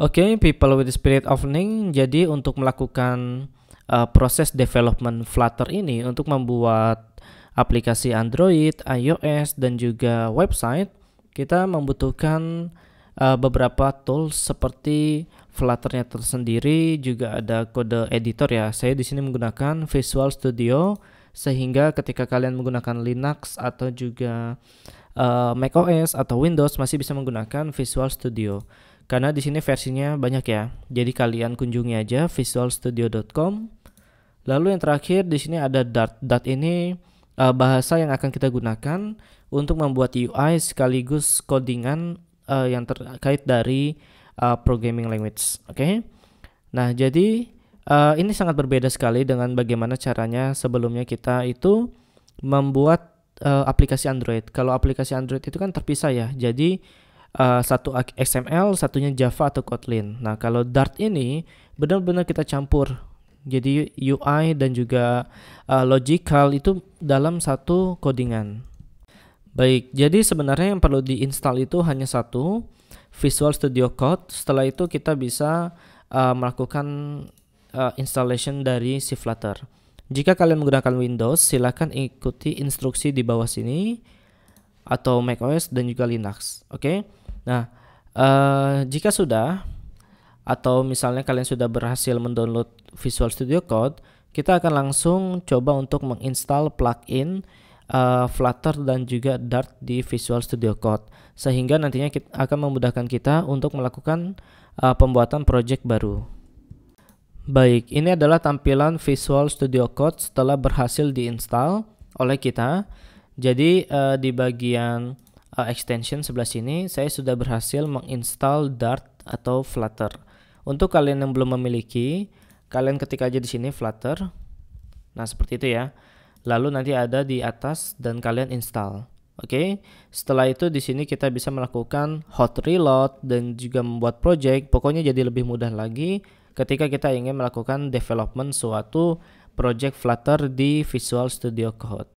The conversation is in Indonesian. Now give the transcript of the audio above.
Oke, okay, people with the spirit of learning. Jadi untuk melakukan uh, proses development Flutter ini untuk membuat aplikasi Android, iOS dan juga website, kita membutuhkan uh, beberapa tools seperti Flutternya tersendiri, juga ada kode editor ya. Saya di sini menggunakan Visual Studio sehingga ketika kalian menggunakan Linux atau juga uh, eh, macOS atau Windows masih bisa menggunakan Visual Studio karena di sini versinya banyak ya jadi kalian kunjungi aja visualstudio.com lalu yang terakhir di sini ada Dart Dart ini uh, bahasa yang akan kita gunakan untuk membuat UI sekaligus codingan uh, yang terkait dari uh, programming language oke okay? nah jadi Uh, ini sangat berbeda sekali dengan bagaimana caranya sebelumnya kita itu membuat uh, aplikasi Android. Kalau aplikasi Android itu kan terpisah ya. Jadi uh, satu XML, satunya Java atau Kotlin. Nah, kalau Dart ini benar-benar kita campur. Jadi UI dan juga uh, logical itu dalam satu codingan. Baik, jadi sebenarnya yang perlu diinstal itu hanya satu Visual Studio Code. Setelah itu kita bisa uh, melakukan uh, installation dari si Flutter. Jika kalian menggunakan Windows, silakan ikuti instruksi di bawah sini atau macOS dan juga Linux. Oke. Okay? Nah, uh, jika sudah atau misalnya kalian sudah berhasil mendownload Visual Studio Code, kita akan langsung coba untuk menginstal plugin uh, Flutter dan juga Dart di Visual Studio Code sehingga nantinya kita akan memudahkan kita untuk melakukan uh, pembuatan project baru. Baik, ini adalah tampilan Visual Studio Code setelah berhasil diinstal oleh kita. Jadi uh, di bagian uh, extension sebelah sini saya sudah berhasil menginstal Dart atau Flutter. Untuk kalian yang belum memiliki, kalian ketik aja di sini Flutter. Nah, seperti itu ya. Lalu nanti ada di atas dan kalian install. Oke, okay? setelah itu di sini kita bisa melakukan hot reload dan juga membuat project. Pokoknya jadi lebih mudah lagi ketika kita ingin melakukan development suatu project Flutter di Visual Studio Code.